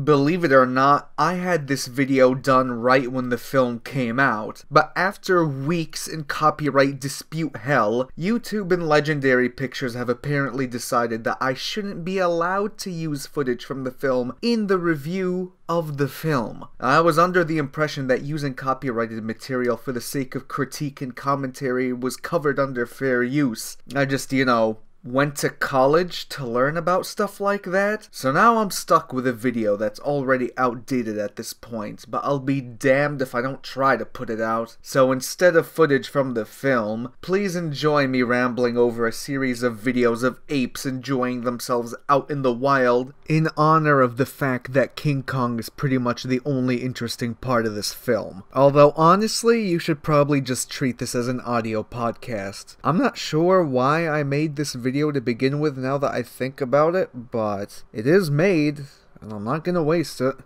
Believe it or not, I had this video done right when the film came out, but after weeks in copyright dispute hell, YouTube and Legendary Pictures have apparently decided that I shouldn't be allowed to use footage from the film in the review of the film. I was under the impression that using copyrighted material for the sake of critique and commentary was covered under fair use. I just, you know, went to college to learn about stuff like that. So now I'm stuck with a video that's already outdated at this point, but I'll be damned if I don't try to put it out. So instead of footage from the film, please enjoy me rambling over a series of videos of apes enjoying themselves out in the wild in honor of the fact that King Kong is pretty much the only interesting part of this film. Although, honestly, you should probably just treat this as an audio podcast. I'm not sure why I made this video to begin with now that I think about it, but it is made, and I'm not gonna waste it.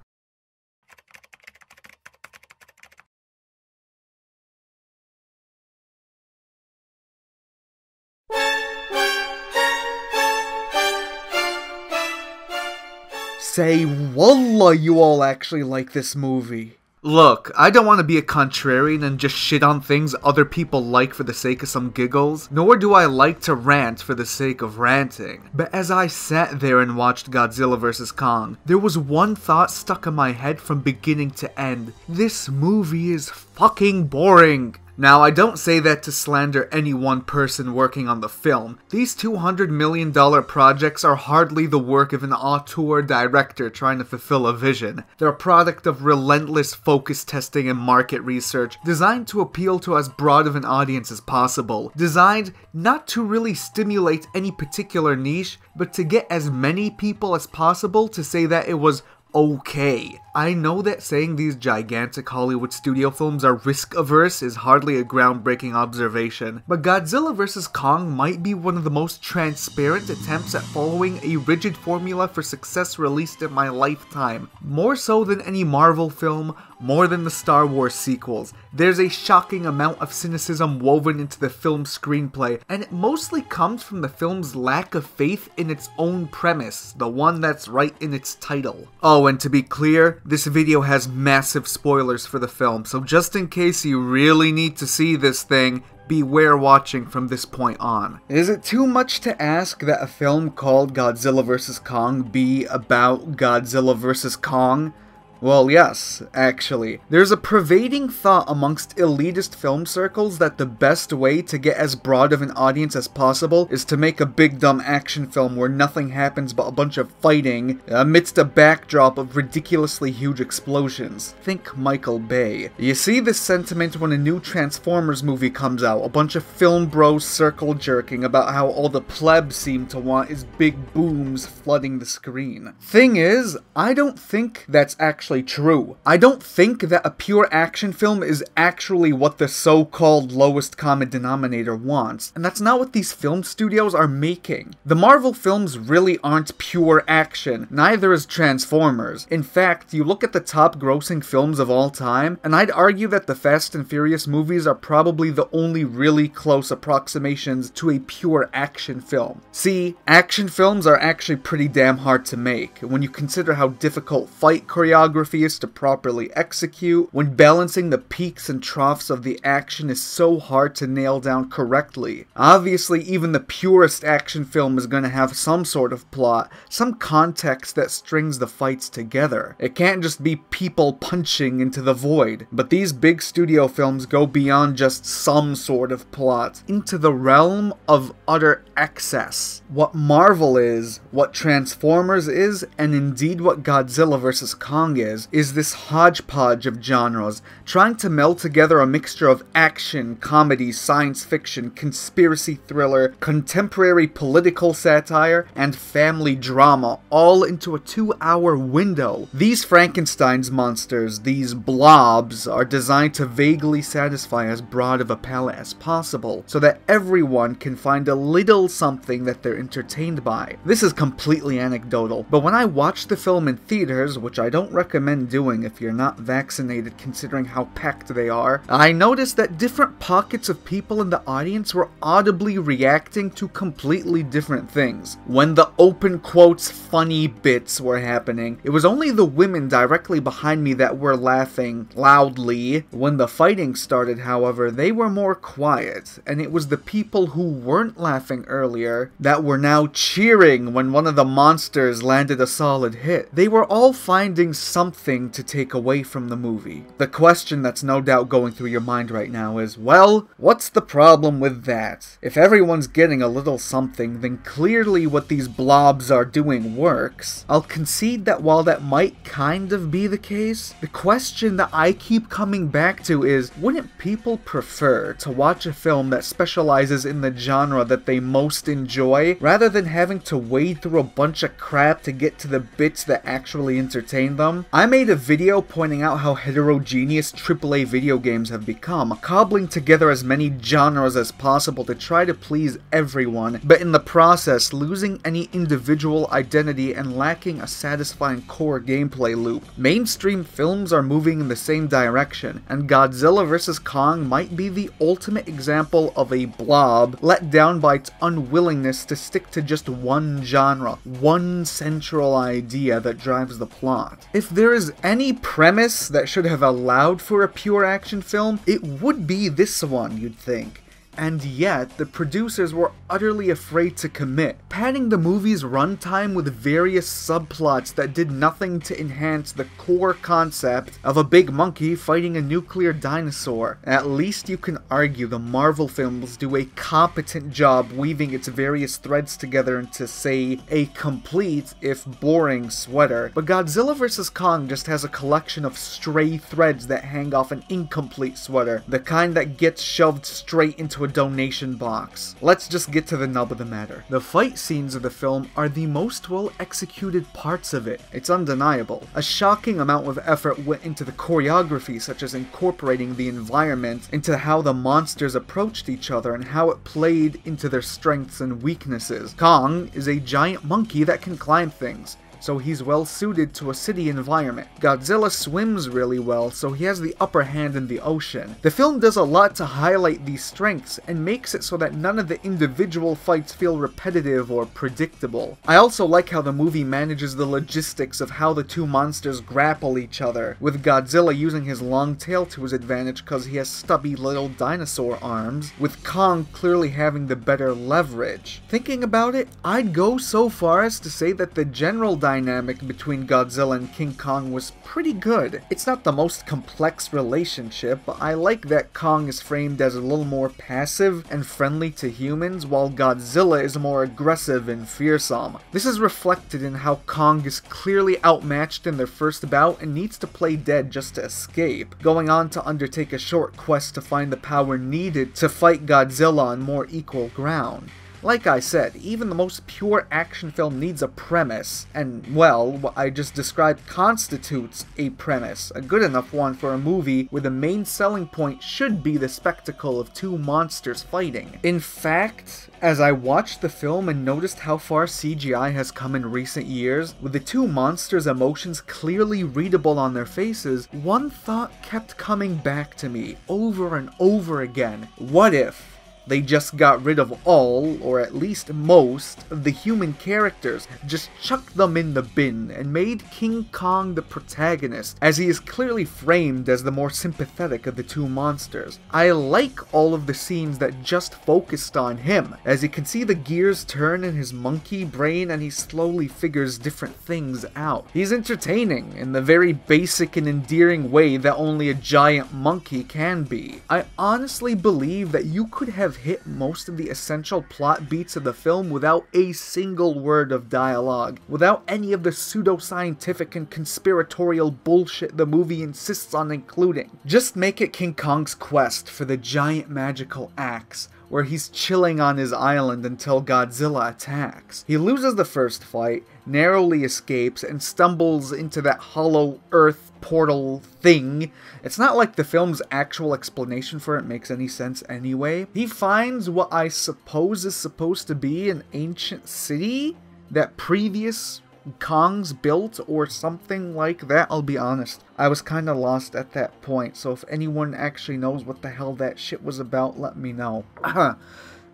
say, Wallah, you all actually like this movie. Look, I don't want to be a contrarian and just shit on things other people like for the sake of some giggles, nor do I like to rant for the sake of ranting. But as I sat there and watched Godzilla vs. Kong, there was one thought stuck in my head from beginning to end. This movie is fucking boring. Now, I don't say that to slander any one person working on the film. These $200 million projects are hardly the work of an auteur director trying to fulfill a vision. They're a product of relentless focus testing and market research, designed to appeal to as broad of an audience as possible, designed not to really stimulate any particular niche, but to get as many people as possible to say that it was okay. I know that saying these gigantic Hollywood studio films are risk averse is hardly a groundbreaking observation, but Godzilla vs. Kong might be one of the most transparent attempts at following a rigid formula for success released in my lifetime. More so than any Marvel film, more than the Star Wars sequels. There's a shocking amount of cynicism woven into the film's screenplay, and it mostly comes from the film's lack of faith in its own premise, the one that's right in its title. Oh, Oh, and to be clear, this video has massive spoilers for the film, so just in case you really need to see this thing, beware watching from this point on. Is it too much to ask that a film called Godzilla vs. Kong be about Godzilla vs. Kong? Well, yes, actually. There's a pervading thought amongst elitist film circles that the best way to get as broad of an audience as possible is to make a big dumb action film where nothing happens but a bunch of fighting amidst a backdrop of ridiculously huge explosions. Think Michael Bay. You see this sentiment when a new Transformers movie comes out, a bunch of film bros circle jerking about how all the plebs seem to want is big booms flooding the screen. Thing is, I don't think that's actually actually true. I don't think that a pure action film is actually what the so-called lowest common denominator wants, and that's not what these film studios are making. The Marvel films really aren't pure action, neither is Transformers. In fact, you look at the top grossing films of all time, and I'd argue that the Fast and Furious movies are probably the only really close approximations to a pure action film. See, action films are actually pretty damn hard to make, when you consider how difficult fight choreography choreography to properly execute, when balancing the peaks and troughs of the action is so hard to nail down correctly. Obviously, even the purest action film is going to have some sort of plot, some context that strings the fights together. It can't just be people punching into the void, but these big studio films go beyond just some sort of plot, into the realm of utter excess. What Marvel is, what Transformers is, and indeed what Godzilla vs. Kong is is, is this hodgepodge of genres, trying to meld together a mixture of action, comedy, science fiction, conspiracy thriller, contemporary political satire, and family drama, all into a two hour window. These Frankenstein's monsters, these blobs, are designed to vaguely satisfy as broad of a palette as possible, so that everyone can find a little something that they're entertained by. This is completely anecdotal, but when I watched the film in theaters, which I don't recommend, recommend doing if you're not vaccinated considering how packed they are, I noticed that different pockets of people in the audience were audibly reacting to completely different things. When the open quotes funny bits were happening, it was only the women directly behind me that were laughing loudly. When the fighting started, however, they were more quiet, and it was the people who weren't laughing earlier that were now cheering when one of the monsters landed a solid hit. They were all finding some something to take away from the movie. The question that's no doubt going through your mind right now is, well, what's the problem with that? If everyone's getting a little something, then clearly what these blobs are doing works. I'll concede that while that might kind of be the case, the question that I keep coming back to is, wouldn't people prefer to watch a film that specializes in the genre that they most enjoy, rather than having to wade through a bunch of crap to get to the bits that actually entertain them? I made a video pointing out how heterogeneous AAA video games have become, cobbling together as many genres as possible to try to please everyone, but in the process losing any individual identity and lacking a satisfying core gameplay loop. Mainstream films are moving in the same direction, and Godzilla vs. Kong might be the ultimate example of a blob let down by its unwillingness to stick to just one genre, one central idea that drives the plot. If there there is any premise that should have allowed for a pure action film, it would be this one, you'd think. And yet, the producers were utterly afraid to commit, padding the movie's runtime with various subplots that did nothing to enhance the core concept of a big monkey fighting a nuclear dinosaur. At least you can argue the Marvel films do a competent job weaving its various threads together into, say, a complete, if boring, sweater. But Godzilla vs. Kong just has a collection of stray threads that hang off an incomplete sweater, the kind that gets shoved straight into a a donation box. Let's just get to the nub of the matter. The fight scenes of the film are the most well executed parts of it. It's undeniable. A shocking amount of effort went into the choreography, such as incorporating the environment into how the monsters approached each other and how it played into their strengths and weaknesses. Kong is a giant monkey that can climb things so he's well suited to a city environment. Godzilla swims really well, so he has the upper hand in the ocean. The film does a lot to highlight these strengths and makes it so that none of the individual fights feel repetitive or predictable. I also like how the movie manages the logistics of how the two monsters grapple each other, with Godzilla using his long tail to his advantage because he has stubby little dinosaur arms, with Kong clearly having the better leverage. Thinking about it, I'd go so far as to say that the general dynamic dynamic between Godzilla and King Kong was pretty good. It's not the most complex relationship, but I like that Kong is framed as a little more passive and friendly to humans, while Godzilla is more aggressive and fearsome. This is reflected in how Kong is clearly outmatched in their first bout and needs to play dead just to escape, going on to undertake a short quest to find the power needed to fight Godzilla on more equal ground. Like I said, even the most pure action film needs a premise, and well, what I just described constitutes a premise, a good enough one for a movie where the main selling point should be the spectacle of two monsters fighting. In fact, as I watched the film and noticed how far CGI has come in recent years, with the two monsters' emotions clearly readable on their faces, one thought kept coming back to me over and over again. What if they just got rid of all, or at least most, of the human characters, just chucked them in the bin, and made King Kong the protagonist, as he is clearly framed as the more sympathetic of the two monsters. I like all of the scenes that just focused on him, as you can see the gears turn in his monkey brain and he slowly figures different things out. He's entertaining in the very basic and endearing way that only a giant monkey can be. I honestly believe that you could have have hit most of the essential plot beats of the film without a single word of dialogue, without any of the pseudo-scientific and conspiratorial bullshit the movie insists on including. Just make it King Kong's quest for the giant magical axe, where he's chilling on his island until Godzilla attacks. He loses the first fight, narrowly escapes, and stumbles into that hollow earth portal thing. It's not like the film's actual explanation for it makes any sense anyway. He finds what I suppose is supposed to be an ancient city that previous Kong's built or something like that. I'll be honest, I was kind of lost at that point. So if anyone actually knows what the hell that shit was about, let me know.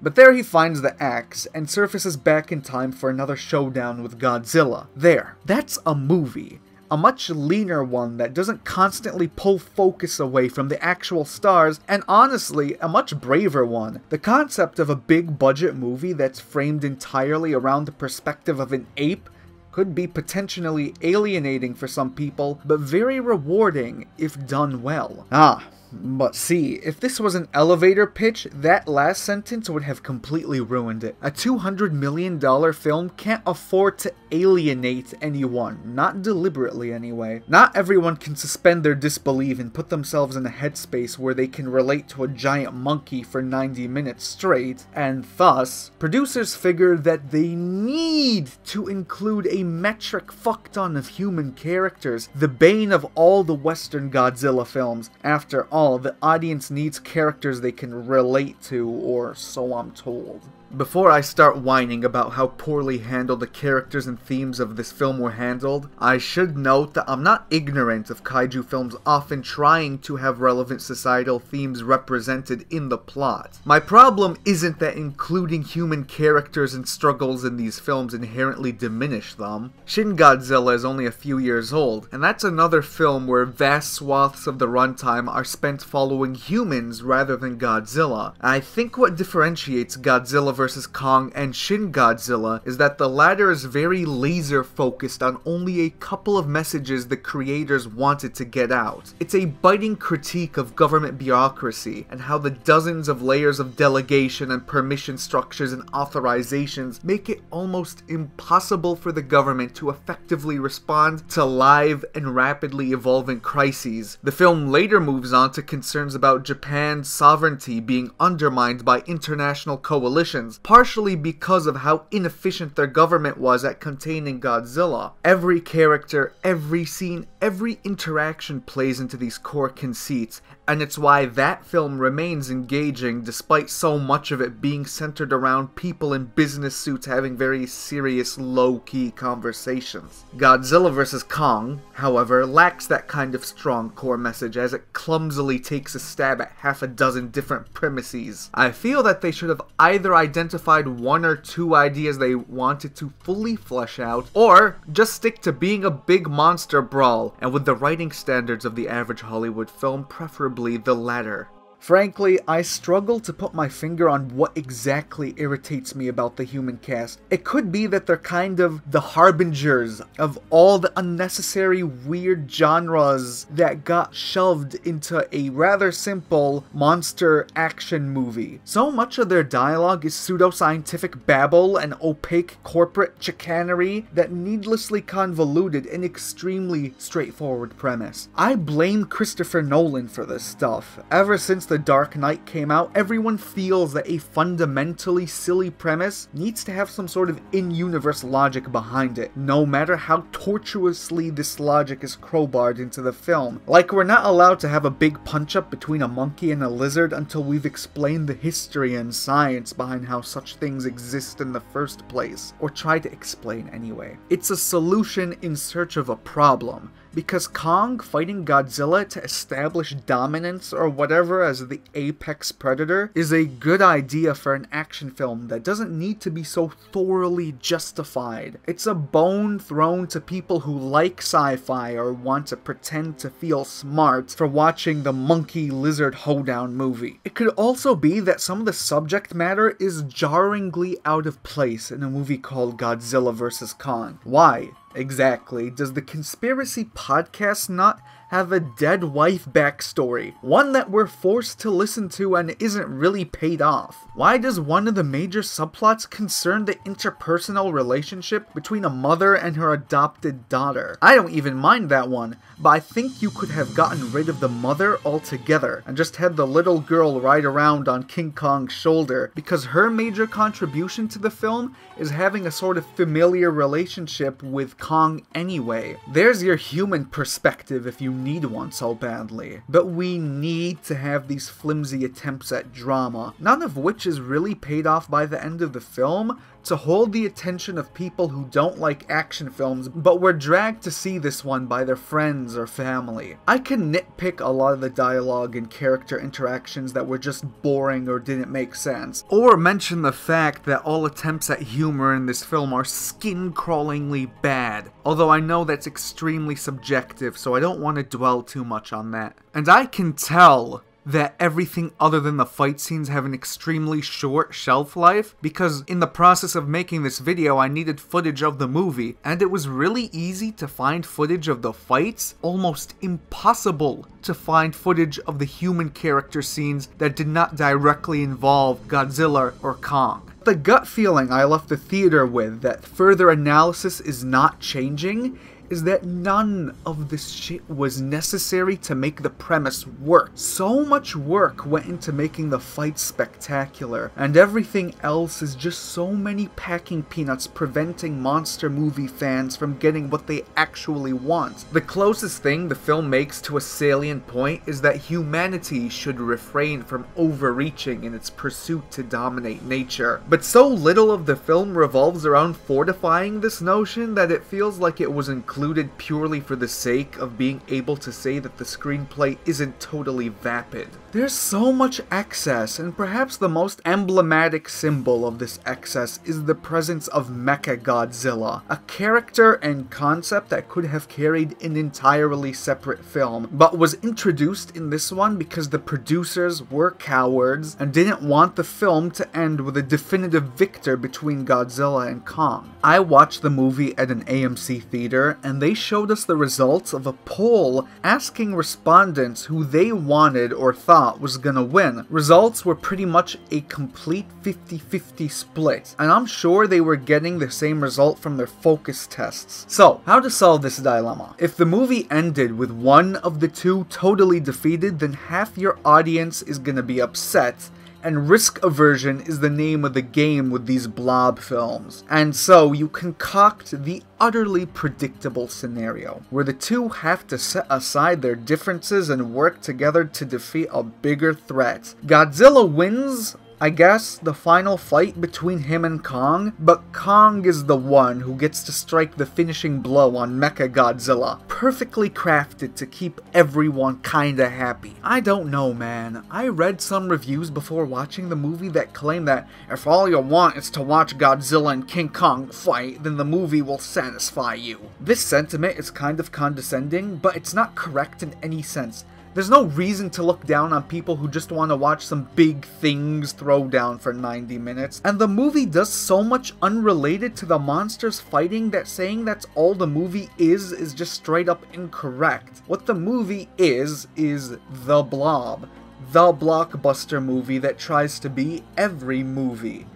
But there he finds the axe and surfaces back in time for another showdown with Godzilla. There, that's a movie. A much leaner one that doesn't constantly pull focus away from the actual stars, and honestly, a much braver one. The concept of a big budget movie that's framed entirely around the perspective of an ape could be potentially alienating for some people, but very rewarding if done well. Ah, but see, if this was an elevator pitch, that last sentence would have completely ruined it. A $200 million film can't afford to alienate anyone, not deliberately anyway. Not everyone can suspend their disbelief and put themselves in a headspace where they can relate to a giant monkey for 90 minutes straight, and thus, producers figure that they need to include a metric fuckton of human characters, the bane of all the Western Godzilla films, after all all, the audience needs characters they can relate to, or so I'm told. Before I start whining about how poorly handled the characters and themes of this film were handled, I should note that I'm not ignorant of kaiju films often trying to have relevant societal themes represented in the plot. My problem isn't that including human characters and struggles in these films inherently diminish them. Shin Godzilla is only a few years old, and that's another film where vast swaths of the runtime are spent following humans rather than Godzilla. I think what differentiates Godzilla vs. Kong and Shin Godzilla is that the latter is very laser focused on only a couple of messages the creators wanted to get out. It's a biting critique of government bureaucracy and how the dozens of layers of delegation and permission structures and authorizations make it almost impossible for the government to effectively respond to live and rapidly evolving crises. The film later moves on to concerns about Japan's sovereignty being undermined by international coalitions partially because of how inefficient their government was at containing Godzilla. Every character, every scene, every interaction plays into these core conceits, and it's why that film remains engaging despite so much of it being centered around people in business suits having very serious, low-key conversations. Godzilla vs. Kong, however, lacks that kind of strong core message as it clumsily takes a stab at half a dozen different premises. I feel that they should have either identified identified one or two ideas they wanted to fully flesh out, or just stick to being a big monster brawl, and with the writing standards of the average Hollywood film, preferably the latter. Frankly, I struggle to put my finger on what exactly irritates me about the human cast. It could be that they're kind of the harbingers of all the unnecessary weird genres that got shoved into a rather simple monster action movie. So much of their dialogue is pseudoscientific babble and opaque corporate chicanery that needlessly convoluted an extremely straightforward premise. I blame Christopher Nolan for this stuff. Ever since the Dark Knight came out, everyone feels that a fundamentally silly premise needs to have some sort of in-universe logic behind it, no matter how tortuously this logic is crowbarred into the film. Like we're not allowed to have a big punch-up between a monkey and a lizard until we've explained the history and science behind how such things exist in the first place, or try to explain anyway. It's a solution in search of a problem, because Kong fighting Godzilla to establish dominance or whatever as the apex predator is a good idea for an action film that doesn't need to be so thoroughly justified. It's a bone thrown to people who like sci-fi or want to pretend to feel smart for watching the monkey lizard hoedown movie. It could also be that some of the subject matter is jarringly out of place in a movie called Godzilla vs. Kong. Why? Exactly. Does the conspiracy podcast not have a dead wife backstory, one that we're forced to listen to and isn't really paid off? Why does one of the major subplots concern the interpersonal relationship between a mother and her adopted daughter? I don't even mind that one, but I think you could have gotten rid of the mother altogether and just had the little girl ride around on King Kong's shoulder because her major contribution to the film is having a sort of familiar relationship with Kong anyway. There's your human perspective if you need one so badly. But we need to have these flimsy attempts at drama, none of which is really paid off by the end of the film, to hold the attention of people who don't like action films but were dragged to see this one by their friends or family. I can nitpick a lot of the dialogue and character interactions that were just boring or didn't make sense, or mention the fact that all attempts at humor in this film are skin-crawlingly bad, although I know that's extremely subjective so I don't want to dwell too much on that. And I can tell that everything other than the fight scenes have an extremely short shelf life because in the process of making this video I needed footage of the movie and it was really easy to find footage of the fights, almost impossible to find footage of the human character scenes that did not directly involve Godzilla or Kong the gut feeling I left the theater with that further analysis is not changing is that none of this shit was necessary to make the premise work. So much work went into making the fight spectacular, and everything else is just so many packing peanuts preventing monster movie fans from getting what they actually want. The closest thing the film makes to a salient point is that humanity should refrain from overreaching in its pursuit to dominate nature. But so little of the film revolves around fortifying this notion that it feels like it was included included purely for the sake of being able to say that the screenplay isn't totally vapid. There's so much excess, and perhaps the most emblematic symbol of this excess is the presence of Mecha Godzilla, a character and concept that could have carried an entirely separate film, but was introduced in this one because the producers were cowards and didn't want the film to end with a definitive victor between Godzilla and Kong. I watched the movie at an AMC theater and they showed us the results of a poll asking respondents who they wanted or thought was gonna win. Results were pretty much a complete 50-50 split, and I'm sure they were getting the same result from their focus tests. So, how to solve this dilemma? If the movie ended with one of the two totally defeated, then half your audience is gonna be upset, and risk aversion is the name of the game with these blob films. And so you concoct the utterly predictable scenario, where the two have to set aside their differences and work together to defeat a bigger threat. Godzilla wins I guess, the final fight between him and Kong, but Kong is the one who gets to strike the finishing blow on Mecha Godzilla, perfectly crafted to keep everyone kinda happy. I don't know, man. I read some reviews before watching the movie that claim that if all you want is to watch Godzilla and King Kong fight, then the movie will satisfy you. This sentiment is kind of condescending, but it's not correct in any sense. There's no reason to look down on people who just want to watch some big things throw down for 90 minutes. And the movie does so much unrelated to the monsters fighting that saying that's all the movie is is just straight up incorrect. What the movie is, is The Blob. The blockbuster movie that tries to be every movie.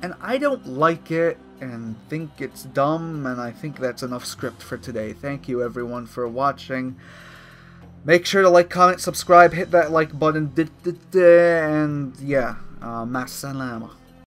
And I don't like it and think it's dumb, and I think that's enough script for today. Thank you everyone for watching. Make sure to like, comment, subscribe, hit that like button, and yeah, uh, Masalama.